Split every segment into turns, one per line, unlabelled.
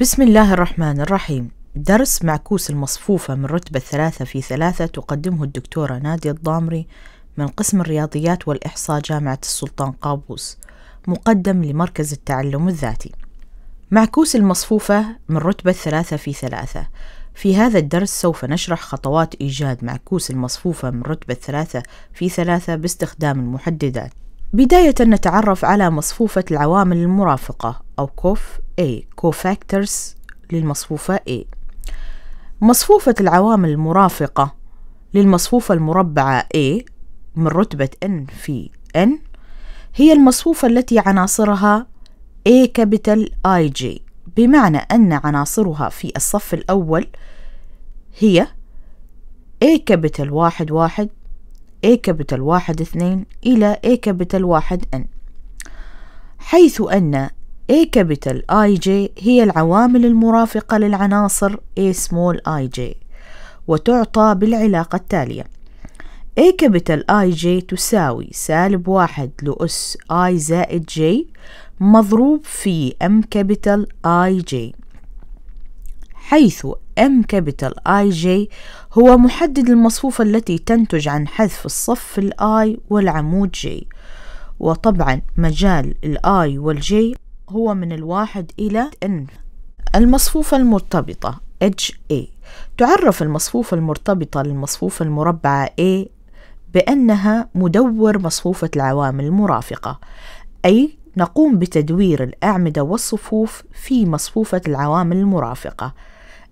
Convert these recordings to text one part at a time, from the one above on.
بسم الله الرحمن الرحيم درس معكوس المصفوفة من رتبة ثلاثة في ثلاثة تقدمه الدكتورة نادية الضامري من قسم الرياضيات والإحصاء جامعة السلطان قابوس مقدم لمركز التعلم الذاتي معكوس المصفوفة من رتبة ثلاثة في ثلاثة في هذا الدرس سوف نشرح خطوات إيجاد معكوس المصفوفة من رتبة ثلاثة في ثلاثة باستخدام المحددات بداية نتعرف على مصفوفة العوامل المرافقة أو كوف A كوفاكترز للمصفوفة A مصفوفة العوامل المرافقة للمصفوفة المربعة A من رتبة N في N هي المصفوفة التي عناصرها A كابيتال J بمعنى أن عناصرها في الصف الأول هي A كابيتال واحد واحد A كابيتال واحد اثنين إلى A كابيتال واحد N حيث أن A capital IJ هي العوامل المرافقة للعناصر A small ij وتعطى بالعلاقة التالية A capital IJ تساوي سالب واحد لأس I زائد J مضروب في M capital IJ حيث M capital IJ هو محدد المصفوفة التي تنتج عن حذف الصف I والعمود J وطبعا مجال I والـ J هو من الواحد إلى N المصفوفة المرتبطة HA تعرف المصفوفة المرتبطة للمصفوفة المربعة A بأنها مدور مصفوفة العوامل المرافقة أي نقوم بتدوير الأعمدة والصفوف في مصفوفة العوامل المرافقة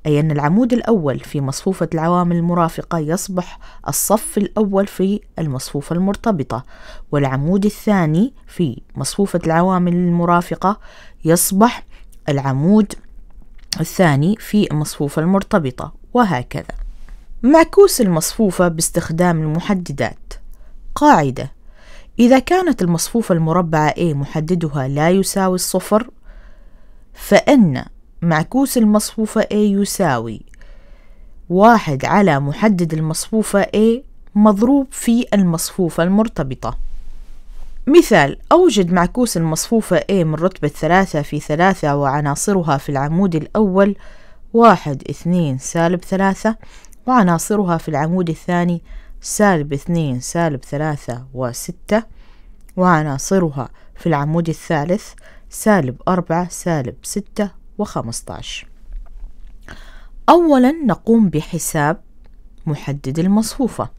أي أن العمود الأول في مصفوفة العوامل المرافقة يصبح الصف الأول في المصفوفة المرتبطة والعمود الثاني في مصفوفة العوامل المرافقة يصبح العمود الثاني في المصفوفة المرتبطة وهكذا معكوس المصفوفة باستخدام المحددات قاعدة إذا كانت المصفوفة المربعة A محددها لا يساوي الصفر فإن معكوس المصفوفة A يساوي واحد على محدد المصفوفة A مضروب في المصفوفة المرتبطة مثال أوجد معكوس المصفوفة A من رتبة ثلاثة في ثلاثة وعناصرها في العمود الأول واحد اثنين سالب ثلاثة وعناصرها في العمود الثاني سالب اثنين سالب ثلاثة وستة وعناصرها في العمود الثالث سالب أربعة سالب ستة وخمسطعش أولا نقوم بحساب محدد المصفوفة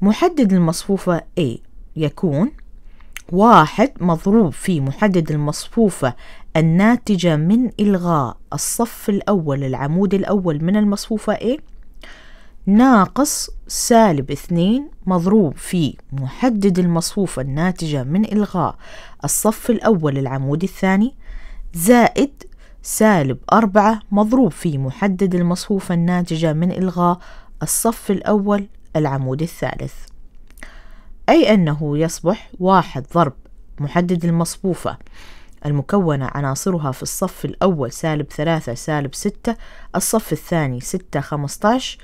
محدد المصفوفة A يكون واحد مضروب في محدد المصفوفة الناتجة من إلغاء الصف الأول العمود الأول من المصفوفة A ناقص سالب اثنين مضروب في محدد المصفوفة الناتجة من إلغاء الصف الأول العمود الثاني زائد سالب أربعة مضروب في محدد المصفوفة الناتجة من إلغاء الصف الأول العمود الثالث أي أنه يصبح واحد ضرب محدد المصفوفة المكونة عناصرها في الصف الأول سالب ثلاثة سالب ستة الصف الثاني ستة خمستاش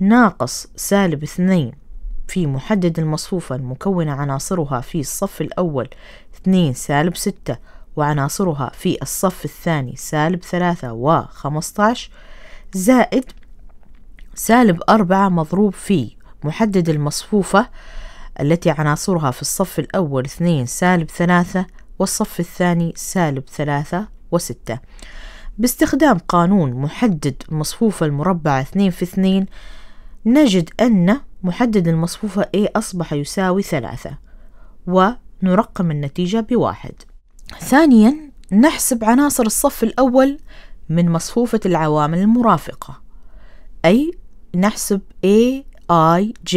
ناقص سالب اثنين في محدد المصفوفة المكونة عناصرها في الصف الأول اثنين سالب ستة وعناصرها في الصف الثاني سالب ثلاثة وخمسة عشر زائد سالب أربعة مضروب في محدد المصفوفة التي عناصرها في الصف الأول اثنين سالب ثلاثة والصف الثاني سالب ثلاثة وستة باستخدام قانون محدد مصفوفة المربعة اثنين في اثنين نجد أن محدد المصفوفة A أصبح يساوي ثلاثة ونرقم النتيجة بواحد ثانيا نحسب عناصر الصف الأول من مصفوفة العوامل المرافقة أي نحسب A I J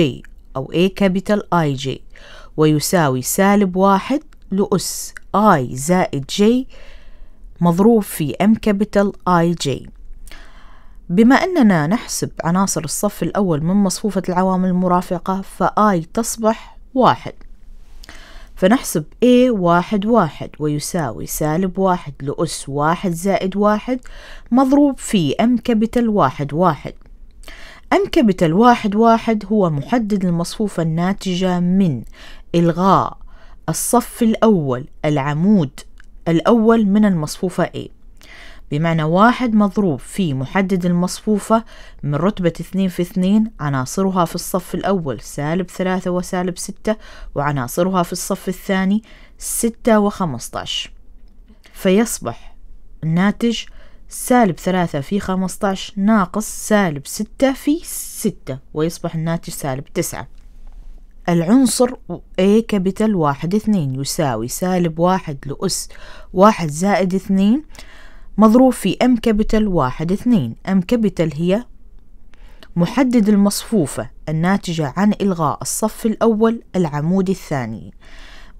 أو A capital I J ويساوي سالب واحد لأس I زائد J مضروب في M capital I J بما أننا نحسب عناصر الصف الأول من مصفوفة العوامل المرافقة فآي تصبح واحد فنحسب A واحد واحد ويساوي سالب واحد لأس واحد زائد واحد مضروب في M كابيتال واحد واحد M كابيتال واحد واحد هو محدد المصفوفة الناتجة من إلغاء الصف الأول العمود الأول من المصفوفة A بمعنى واحد مضروب في محدد المصفوفة من رتبة اثنين في اثنين عناصرها في الصف الأول سالب ثلاثة وسالب ستة وعناصرها في الصف الثاني ستة وخمستاش فيصبح الناتج سالب ثلاثة في خمستاش ناقص سالب ستة في ستة ويصبح الناتج سالب تسعة العنصر A كابيتال واحد اثنين يساوي سالب واحد لأس واحد زائد اثنين مضروب في ام كابيتال واحد اثنين ام كابيتال هي محدد المصفوفة الناتجة عن إلغاء الصف الأول العمود الثاني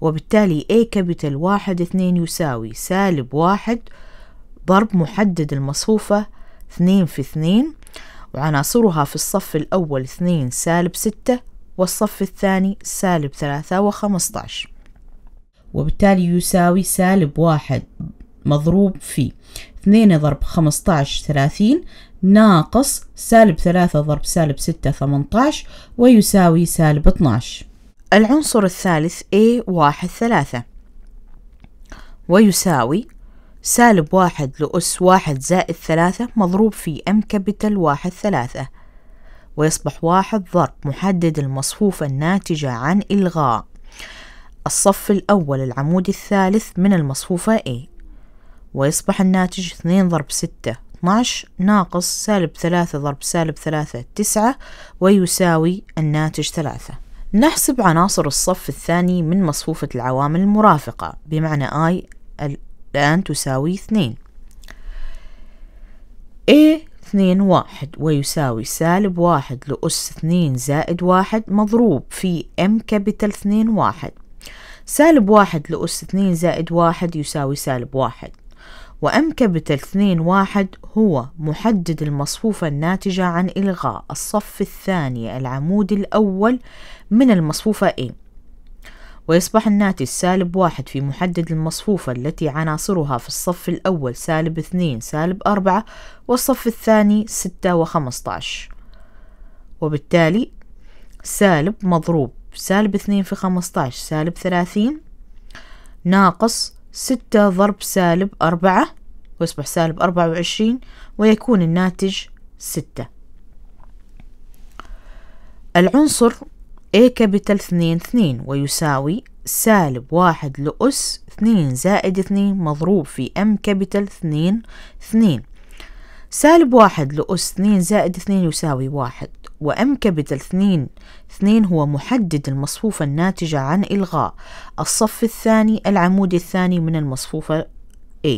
وبالتالي A كابيتال واحد اثنين يساوي سالب واحد ضرب محدد المصفوفة اثنين في اثنين وعناصرها في الصف الأول اثنين سالب ستة والصف الثاني سالب ثلاثة وخمسطعش وبالتالي يساوي سالب واحد مضروب في 2 ضرب 15 30 ناقص سالب 3 ضرب سالب 6 18 ويساوي سالب 12 العنصر الثالث A واحد ثلاثة ويساوي سالب واحد لأس واحد زائد ثلاثة مضروب في أم كابيتال واحد ثلاثة ويصبح واحد ضرب محدد المصفوفة الناتجة عن إلغاء الصف الأول العمود الثالث من المصفوفة A ويصبح الناتج اثنين ضرب ستة 12 ناقص سالب ثلاثة ضرب سالب ثلاثة تسعة ويساوي الناتج ثلاثة نحسب عناصر الصف الثاني من مصفوفة العوامل المرافقة بمعنى I الآن تساوي اثنين A اثنين واحد ويساوي سالب واحد لأس اثنين زائد واحد مضروب في M كابيتال اثنين واحد سالب واحد لأس اثنين زائد واحد يساوي سالب واحد وأمكبت الاثنين واحد هو محدد المصفوفة الناتجة عن إلغاء الصف الثاني العمود الأول من المصفوفة A ويصبح الناتج سالب واحد في محدد المصفوفة التي عناصرها في الصف الأول سالب اثنين سالب أربعة والصف الثاني ستة وخمسطعش وبالتالي سالب مضروب سالب اثنين في خمسطعش سالب ثلاثين ناقص ستة ضرب سالب أربعة ويصبح سالب أربعة وعشرين ويكون الناتج ستة العنصر A كابيتال اثنين اثنين ويساوي سالب واحد لأس اثنين زائد اثنين مضروب في M كابيتال اثنين اثنين سالب واحد لأس اثنين زائد اثنين يساوي واحد وأم كابيتال اثنين اثنين هو محدد المصفوفة الناتجة عن إلغاء الصف الثاني العمود الثاني من المصفوفة A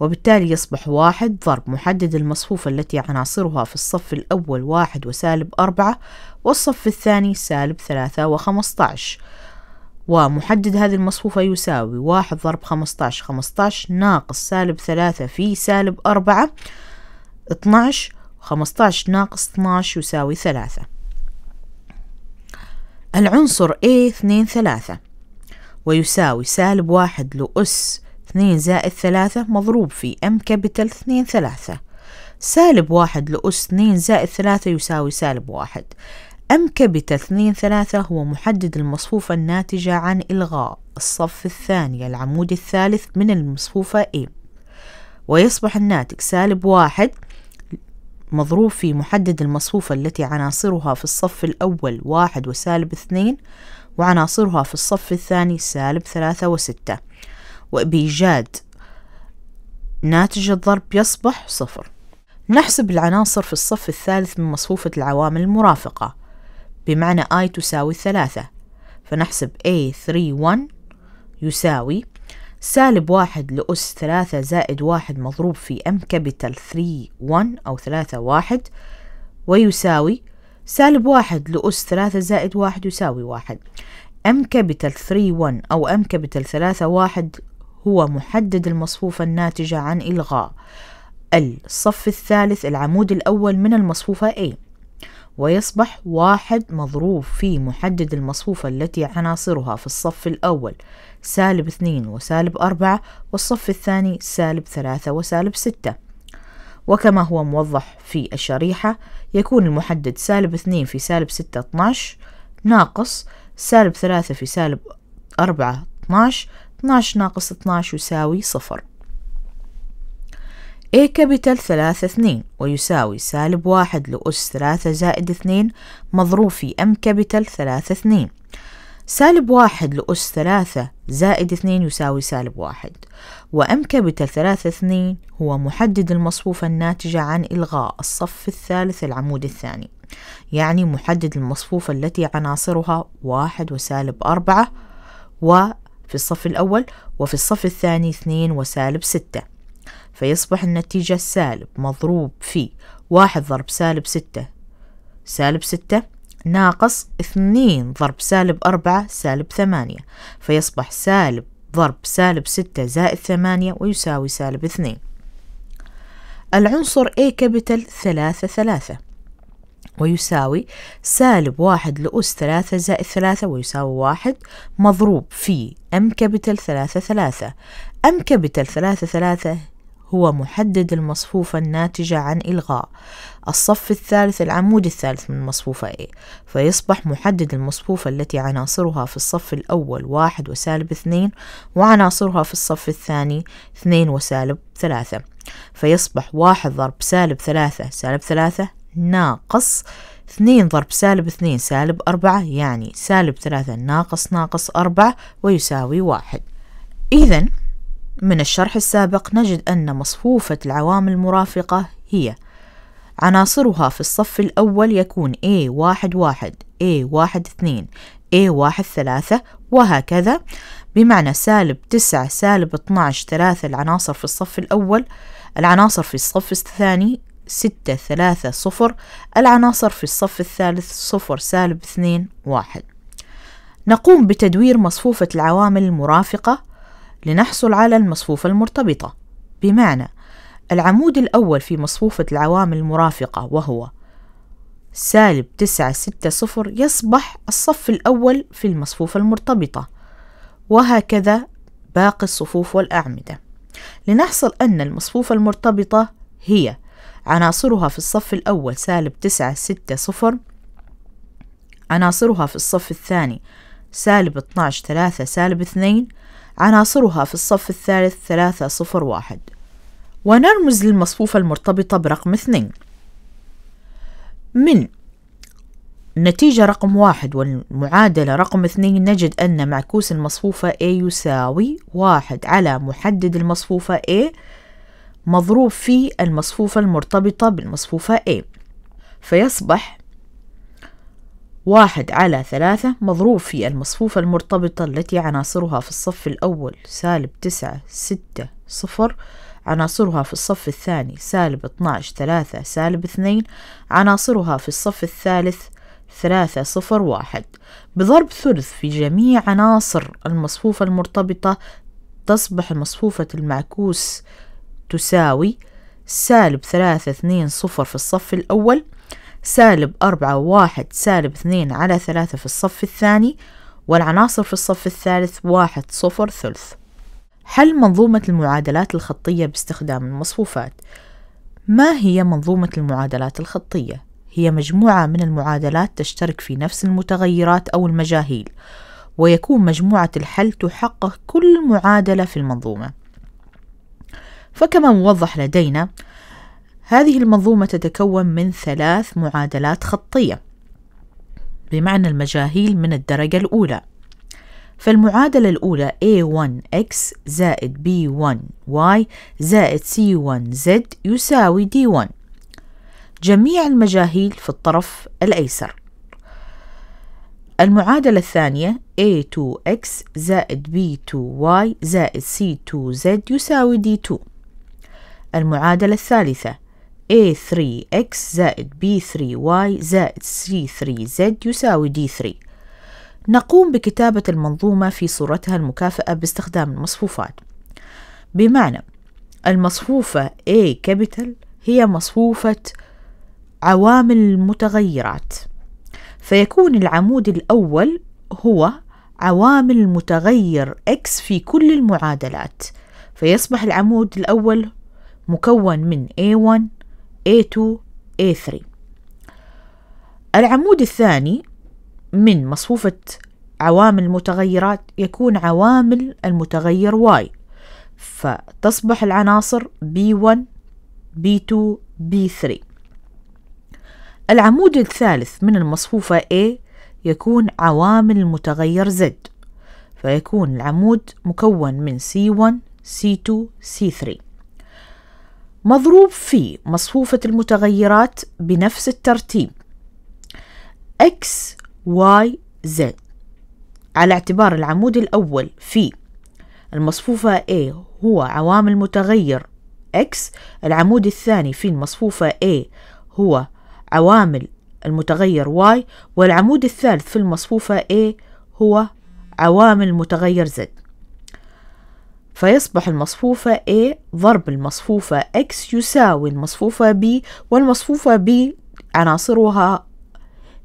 وبالتالي يصبح واحد ضرب محدد المصفوفة التي عناصرها في الصف الأول واحد وسالب أربعة والصف الثاني سالب ثلاثة وخمستاش ومحدد هذه المصفوفة يساوي واحد ضرب خمستاش خمستاش ناقص سالب ثلاثة في سالب أربعة اتناش خمستاش ناقص اتناش يساوي ثلاثة العنصر a ثلاثة ويساوي سالب واحد لأس اثنين زائد ثلاثة مضروب في ام كابيتال اثنين ثلاثة سالب واحد لأس اثنين زائد ثلاثة يساوي سالب واحد ام كابيتال اثنين ثلاثة هو محدد المصفوفة الناتجة عن إلغاء الصف الثاني العمود الثالث من المصفوفة A ويصبح الناتج سالب واحد مضروب في محدد المصفوفة التي عناصرها في الصف الأول واحد وسالب اثنين وعناصرها في الصف الثاني سالب ثلاثة وستة وبإيجاد ناتج الضرب يصبح صفر نحسب العناصر في الصف الثالث من مصفوفة العوامل المرافقة بمعنى I تساوي ثلاثة فنحسب A31 يساوي سالب واحد لأس ثلاثة زائد واحد مضروب في m كابيتال 3 1 أو ثلاثة واحد ويساوي سالب واحد لأس ثلاثة زائد واحد يساوي واحد m كابيتال 3 1 أو m كابيتال 3 واحد هو محدد المصفوفة الناتجة عن إلغاء الصف الثالث العمود الأول من المصفوفة A ويصبح واحد مضروب في محدد المصفوفة التي عناصرها في الصف الأول سالب اثنين وسالب أربعة والصف الثاني سالب ثلاثة وسالب ستة وكما هو موضح في الشريحة يكون المحدد سالب اثنين في سالب ستة اتناش ناقص سالب ثلاثة في سالب أربعة اتناش اتناش ناقص اتناش يساوي صفر A كابيتال ثلاثة اثنين ويساوي سالب واحد لأس ثلاثة زائد اثنين مضروب في M كابيتال ثلاثة اثنين سالب واحد لأس ثلاثة زائد اثنين يساوي سالب واحد وأم كابيتال ثلاثة اثنين هو محدد المصفوفة الناتجة عن إلغاء الصف الثالث العمود الثاني يعني محدد المصفوفة التي عناصرها واحد وسالب أربعة وفي الصف الأول وفي الصف الثاني اثنين وسالب ستة فيصبح النتيجة سالب مضروب في واحد ضرب سالب ستة سالب ستة ناقص اثنين ضرب سالب أربعة سالب ثمانية فيصبح سالب ضرب سالب ستة زائد ثمانية ويساوي سالب اثنين العنصر A كابيتال ثلاثة ثلاثة ويساوي سالب واحد لأس ثلاثة زائد ثلاثة ويساوي واحد مضروب في أم كابيتال ثلاثة ثلاثة أم كابيتال ثلاثة ثلاثة هو محدد المصفوفة الناتجة عن إلغاء الصف الثالث العمود الثالث من مصفوفة A فيصبح محدد المصفوفة التي عناصرها في الصف الأول واحد وسالب اثنين وعناصرها في الصف الثاني اثنين وسالب ثلاثة فيصبح واحد ضرب سالب ثلاثة سالب ثلاثة ناقص اثنين ضرب سالب اثنين سالب أربعة يعني سالب ثلاثة ناقص ناقص أربعة ويساوي واحد إذن من الشرح السابق نجد أن مصفوفة العوامل المرافقة هي عناصرها في الصف الأول يكون A11 A12 A13 وهكذا بمعنى سالب 9 سالب 12 3 العناصر في الصف الأول العناصر في الصف الثاني 6 3 0 العناصر في الصف الثالث 0 سالب 2 1 نقوم بتدوير مصفوفة العوامل المرافقة لنحصل على المصفوفة المرتبطة بمعنى العمود الأول في مصفوفة العوامل المرافقة وهو سالب تسعة ستة صفر يصبح الصف الأول في المصفوفة المرتبطة وهكذا باقي الصفوف والأعمدة لنحصل أن المصفوفة المرتبطة هي عناصرها في الصف الأول سالب تسعة ستة صفر عناصرها في الصف الثاني سالب 12 3 سالب 2 عناصرها في الصف الثالث واحد ونرمز للمصفوفة المرتبطة برقم اثنين من النتيجة رقم واحد والمعادلة رقم اثنين نجد أن معكوس المصفوفة A يساوي واحد على محدد المصفوفة A مضروب في المصفوفة المرتبطة بالمصفوفة A فيصبح واحد على ثلاثة مضروب في المصفوفة المرتبطة التي عناصرها في الصف الأول سالب تسعة ستة صفر عناصرها في الصف الثاني سالب اتناش ثلاثة سالب اثنين عناصرها في الصف الثالث ثلاثة صفر واحد بضرب ثلث في جميع عناصر المصفوفة المرتبطة تصبح مصفوفة المعكوس تساوي سالب ثلاثة اثنين صفر في الصف الأول سالب أربعة واحد سالب اثنين على ثلاثة في الصف الثاني والعناصر في الصف الثالث واحد صفر ثلث حل منظومة المعادلات الخطية باستخدام المصفوفات ما هي منظومة المعادلات الخطية؟ هي مجموعة من المعادلات تشترك في نفس المتغيرات أو المجاهيل ويكون مجموعة الحل تحقق كل معادلة في المنظومة فكما موضح لدينا هذه المنظومة تتكون من ثلاث معادلات خطية بمعنى المجاهيل من الدرجة الأولى فالمعادلة الأولى A1x زائد B1y زائد C1z يساوي D1 جميع المجاهيل في الطرف الأيسر المعادلة الثانية A2x زائد B2y زائد C2z يساوي D2 المعادلة الثالثة A3X زائد B3Y زائد C3Z يساوي D3 نقوم بكتابة المنظومة في صورتها المكافئة باستخدام المصفوفات بمعنى المصفوفة A كابيتال هي مصفوفة عوامل المتغيرات فيكون العمود الأول هو عوامل المتغير X في كل المعادلات فيصبح العمود الأول مكون من A1 A2 A3 العمود الثاني من مصفوفة عوامل المتغيرات يكون عوامل المتغير Y فتصبح العناصر B1 B2 B3 العمود الثالث من المصفوفة A يكون عوامل المتغير Z فيكون العمود مكون من C1 C2 C3 مضروب في مصفوفة المتغيرات بنفس الترتيب x y z على اعتبار العمود الأول في المصفوفة A هو عوامل متغير x العمود الثاني في المصفوفة A هو عوامل المتغير y والعمود الثالث في المصفوفة A هو عوامل متغير Z فيصبح المصفوفة A ضرب المصفوفة X يساوي المصفوفة B والمصفوفة B عناصرها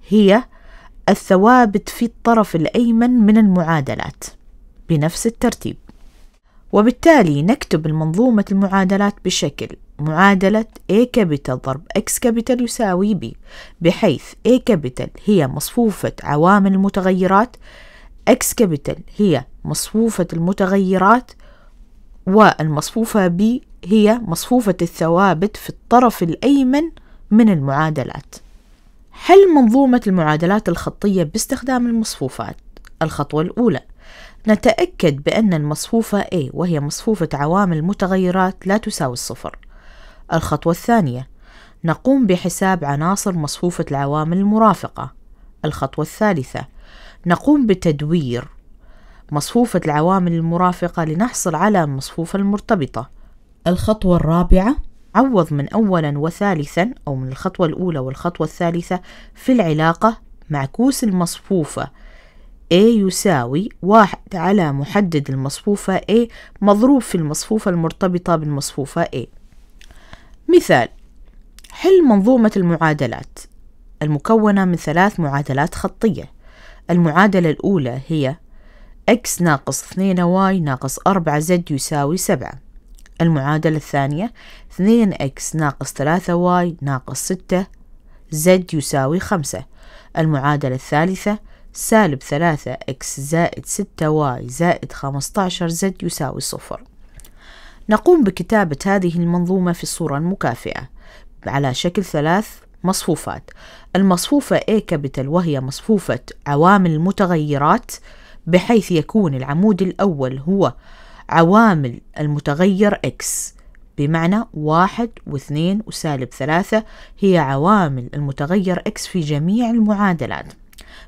هي الثوابت في الطرف الأيمن من المعادلات بنفس الترتيب وبالتالي نكتب المنظومة المعادلات بشكل معادلة A كابيتال ضرب X كابيتال يساوي B بحيث A كابيتال هي مصفوفة عوامل المتغيرات X كابيتال هي مصفوفة المتغيرات والمصفوفة ب هي مصفوفة الثوابت في الطرف الأيمن من المعادلات حل منظومة المعادلات الخطية باستخدام المصفوفات الخطوة الأولى نتأكد بأن المصفوفة A وهي مصفوفة عوامل متغيرات لا تساوي الصفر الخطوة الثانية نقوم بحساب عناصر مصفوفة العوامل المرافقة الخطوة الثالثة نقوم بتدوير مصفوفة العوامل المرافقة لنحصل على المصفوفة المرتبطة الخطوة الرابعة عوض من أولا وثالثا أو من الخطوة الأولى والخطوة الثالثة في العلاقة معكوس المصفوفة A يساوي واحد على محدد المصفوفة A مضروب في المصفوفة المرتبطة بالمصفوفة A مثال حل منظومة المعادلات المكونة من ثلاث معادلات خطية المعادلة الأولى هي x ناقص 2y ناقص 4z يساوي 7 المعادلة الثانية 2x ناقص 3y ناقص 6 z يساوي 5 المعادلة الثالثة سالب 3x زائد 6y زائد 15z يساوي 0 نقوم بكتابة هذه المنظومة في الصورة المكافئة على شكل ثلاث مصفوفات المصفوفة A كابيتال وهي مصفوفة عوامل المتغيرات بحيث يكون العمود الأول هو عوامل المتغير x بمعنى واحد واثنين وسالب ثلاثة هي عوامل المتغير x في جميع المعادلات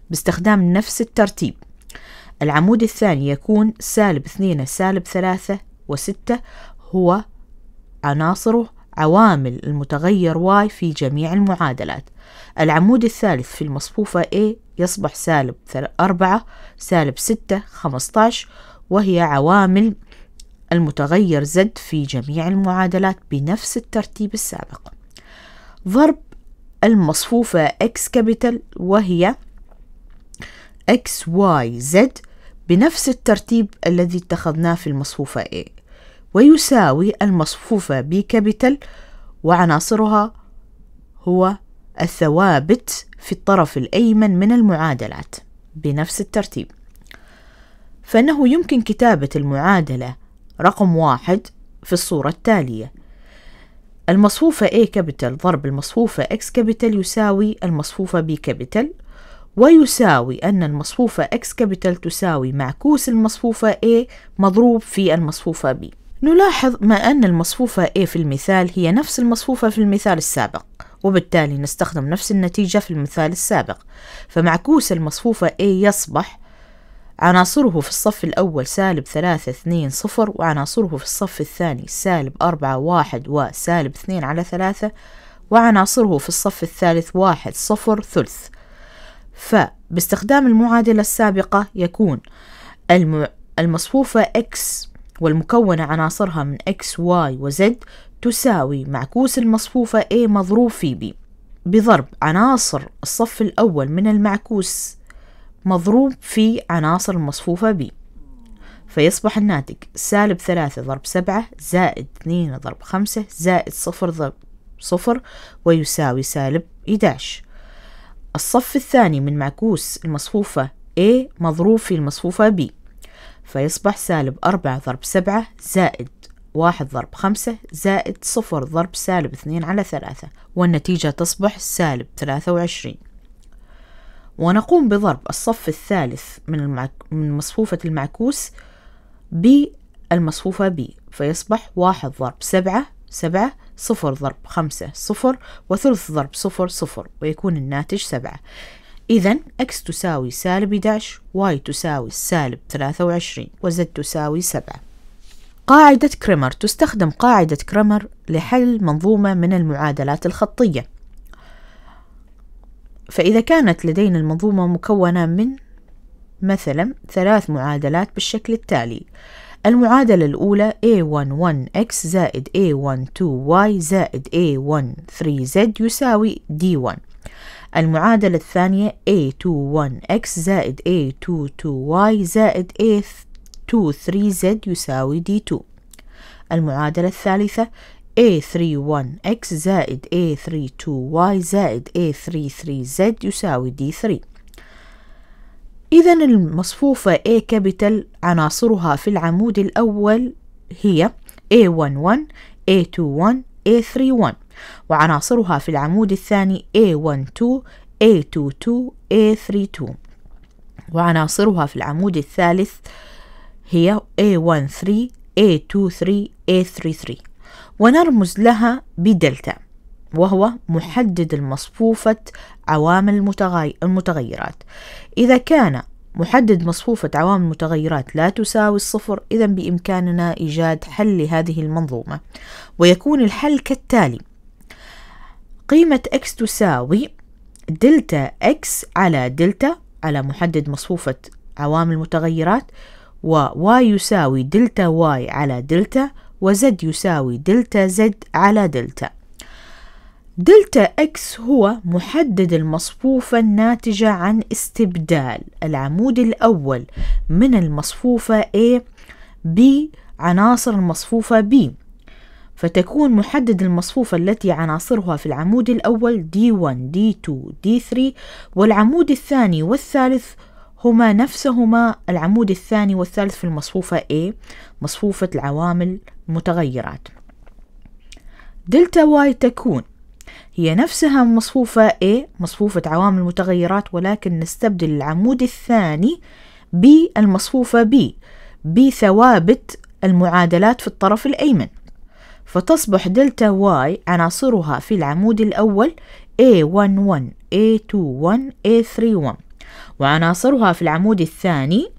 باستخدام نفس الترتيب العمود الثاني يكون سالب اثنين سالب ثلاثة وستة هو عناصره عوامل المتغير y في جميع المعادلات العمود الثالث في المصفوفة A يصبح سالب أربعة سالب ستة خمستاش وهي عوامل المتغير زد في جميع المعادلات بنفس الترتيب السابق ضرب المصفوفة x كابيتال وهي x y z بنفس الترتيب الذي اتخذناه في المصفوفة A ويساوي المصفوفة B كابيتال وعناصرها هو الثوابت في الطرف الأيمن من المعادلات بنفس الترتيب فإنه يمكن كتابة المعادلة رقم واحد في الصورة التالية المصفوفة A كابيتال ضرب المصفوفة X كابيتال يساوي المصفوفة B كابيتال ويساوي أن المصفوفة X كابيتال تساوي معكوس المصفوفة A مضروب في المصفوفة B نلاحظ ما أن المصفوفة A في المثال هي نفس المصفوفة في المثال السابق وبالتالي نستخدم نفس النتيجة في المثال السابق فمعكوس المصفوفة A يصبح عناصره في الصف الأول سالب ثلاثة اثنين صفر وعناصره في الصف الثاني سالب أربعة واحد وسالب اثنين على ثلاثة وعناصره في الصف الثالث واحد صفر ثلث فباستخدام المعادلة السابقة يكون المصفوفة x والمكونة عناصرها من x y و z تساوي معكوس المصفوفة A مضروب في B بضرب عناصر الصف الأول من المعكوس مضروب في عناصر المصفوفة B فيصبح الناتج سالب ثلاثة ضرب سبعة زائد اثنين ضرب خمسة زائد صفر ضرب صفر ويساوي سالب 11 الصف الثاني من معكوس المصفوفة A مضروب في المصفوفة B فيصبح سالب أربعة ضرب سبعة زائد واحد ضرب خمسة زائد صفر ضرب سالب اثنين على ثلاثة والنتيجة تصبح سالب ثلاثة وعشرين ونقوم بضرب الصف الثالث من, المعك... من مصفوفة المعكوس بالمصفوفة ب فيصبح واحد ضرب سبعة سبعة صفر ضرب خمسة صفر وثلث ضرب صفر صفر ويكون الناتج سبعة إذا x تساوي سالب 11 y تساوي سالب 23 z تساوي 7 قاعدة كريمر تستخدم قاعدة كريمر لحل منظومة من المعادلات الخطية فإذا كانت لدينا المنظومة مكونة من مثلا ثلاث معادلات بالشكل التالي المعادلة الأولى A11x زائد A12y زائد A13z يساوي D1 المعادلة الثانية A21x زائد A22y زائد 2 3z يساوي d2 المعادلة الثالثة A31x زائد A32y زائد A33z يساوي D3 إذا المصفوفة A كابيتال عناصرها في العمود الأول هي A11 A21 A31 وعناصرها في العمود الثاني A12 A22 A32 وعناصرها في العمود الثالث هي A13 A23 A33 ونرمز لها بدلتا وهو محدد المصفوفة عوامل المتغيرات إذا كان محدد مصفوفة عوامل المتغيرات لا تساوي الصفر إذا بإمكاننا إيجاد حل لهذه المنظومة ويكون الحل كالتالي قيمة x تساوي دلتا x على دلتا على محدد مصفوفة عوامل المتغيرات وواي يساوي دلتا واي على دلتا وزد يساوي دلتا زد على دلتا دلتا اكس هو محدد المصفوفة الناتجة عن استبدال العمود الأول من المصفوفة A ب عناصر المصفوفة B فتكون محدد المصفوفة التي عناصرها في العمود الأول D1 D2 D3 والعمود الثاني والثالث هما نفسهما العمود الثاني والثالث في المصفوفة A مصفوفة العوامل المتغيرات دلتا واي تكون هي نفسها مصفوفة A مصفوفة عوامل المتغيرات ولكن نستبدل العمود الثاني بالمصفوفة B بثوابت المعادلات في الطرف الأيمن فتصبح دلتا واي عناصرها في العمود الأول A11 A21 A31 وعناصرها في العمود الثاني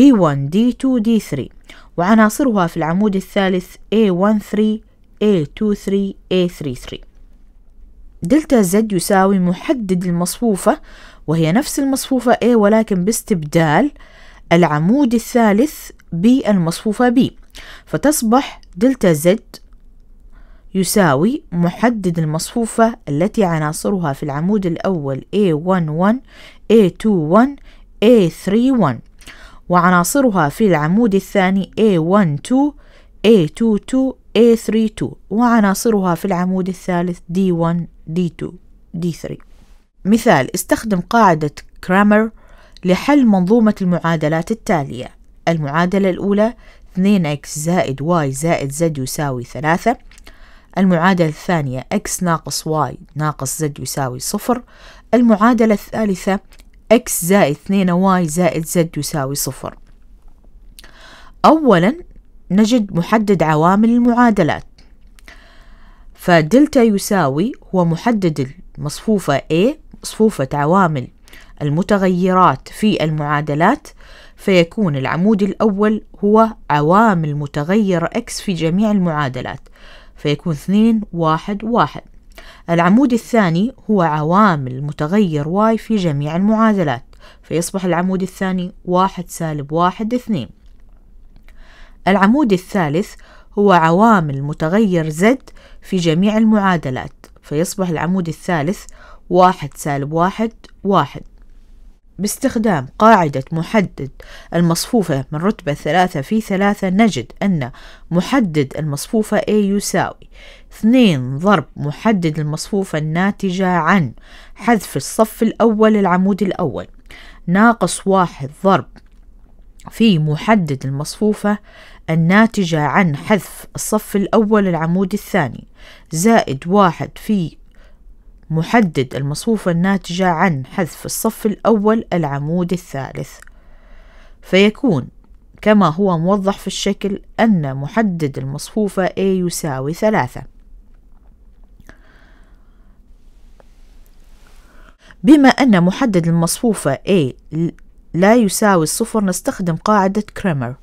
D1 D2 D3 وعناصرها في العمود الثالث A13 A23 A33 دلتا Z يساوي محدد المصفوفة وهي نفس المصفوفة A ولكن باستبدال العمود الثالث بالمصفوفة B فتصبح دلتا Z يساوي محدد المصفوفة التي عناصرها في العمود الأول A11 A21 A31 وعناصرها في العمود الثاني A12 A22 A32 وعناصرها في العمود الثالث D1 D2 D3 مثال استخدم قاعدة كرامر لحل منظومة المعادلات التالية المعادلة الأولى 2x زائد y زائد z يساوي 3 المعادلة الثانية x ناقص y ناقص z يساوي 0 المعادلة الثالثة x زائد 2y زائد z يساوي صفر أولا نجد محدد عوامل المعادلات فدلتا يساوي هو محدد المصفوفة A مصفوفة عوامل المتغيرات في المعادلات فيكون العمود الأول هو عوامل متغير x في جميع المعادلات فيكون 2 1 1 العمود الثاني هو عوامل متغير واي في جميع المعادلات فيصبح العمود الثاني واحد سالب واحد اثنين العمود الثالث هو عوامل متغير زد في جميع المعادلات فيصبح العمود الثالث واحد سالب واحد واحد باستخدام قاعدة محدد المصفوفة من رتبة ثلاثة في ثلاثة نجد أن محدد المصفوفة A يساوي 2 ضرب محدد المصفوفة الناتجة عن حذف الصف الأول العمود الأول ناقص واحد ضرب في محدد المصفوفة الناتجة عن حذف الصف الأول العمود الثاني زائد واحد في محدد المصفوفة الناتجة عن حذف الصف الأول العمود الثالث فيكون كما هو موضح في الشكل أن محدد المصفوفة A يساوي ثلاثة بما أن محدد المصفوفة A لا يساوي الصفر نستخدم قاعدة كريمر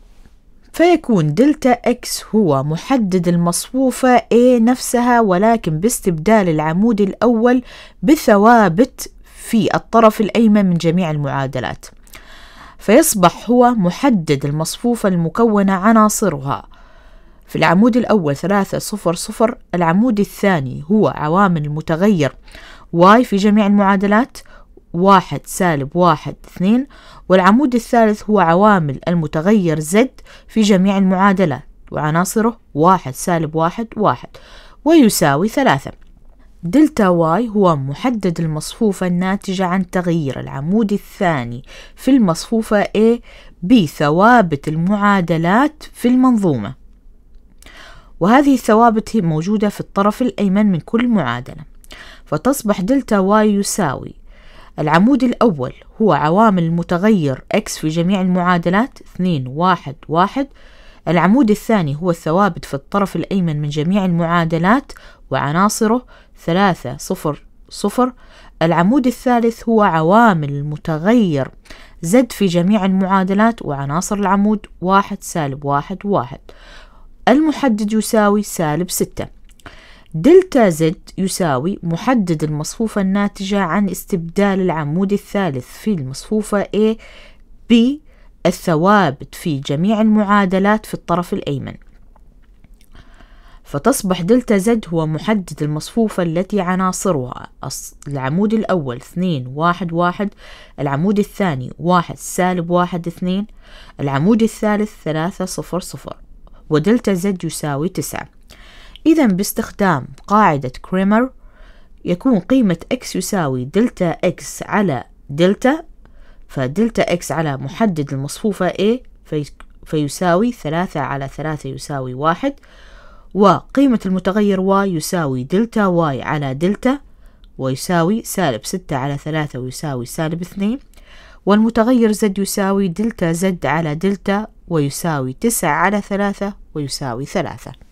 فيكون دلتا إكس هو محدد المصفوفة A نفسها ولكن باستبدال العمود الأول بثوابت في الطرف الأيمن من جميع المعادلات فيصبح هو محدد المصفوفة المكونة عناصرها في العمود الأول ثلاثة صفر صفر العمود الثاني هو عوامل المتغير y في جميع المعادلات واحد سالب واحد اثنين والعمود الثالث هو عوامل المتغير زد في جميع المعادلات وعناصره واحد سالب واحد واحد ويساوي ثلاثة دلتا واي هو محدد المصفوفة الناتجة عن تغيير العمود الثاني في المصفوفة A بثوابت المعادلات في المنظومة وهذه الثوابت هي موجودة في الطرف الأيمن من كل معادلة فتصبح دلتا واي يساوي العمود الأول هو عوامل متغير X في جميع المعادلات 2 1 1 العمود الثاني هو الثوابت في الطرف الأيمن من جميع المعادلات وعناصره 3 0 0 العمود الثالث هو عوامل متغير Z في جميع المعادلات وعناصر العمود 1 سالب 1 1 المحدد يساوي سالب 6 دلتا زد يساوي محدد المصفوفة الناتجة عن استبدال العمود الثالث في المصفوفة A ب الثوابت في جميع المعادلات في الطرف الأيمن فتصبح دلتا زد هو محدد المصفوفة التي عناصرها العمود الأول اثنين واحد واحد العمود الثاني واحد سالب واحد اثنين العمود الثالث ثلاثة صفر صفر ودلتا زد يساوي تسعة إذا باستخدام قاعدة كريمر يكون قيمة x يساوي دلتا x على دلتا فدلتا x على محدد المصفوفة A فيساوي ثلاثة على ثلاثة يساوي واحد وقيمة المتغير y يساوي دلتا y على دلتا ويساوي سالب ستة على ثلاثة ويساوي سالب اثنين والمتغير z يساوي دلتا z على دلتا ويساوي تسعة على ثلاثة ويساوي ثلاثة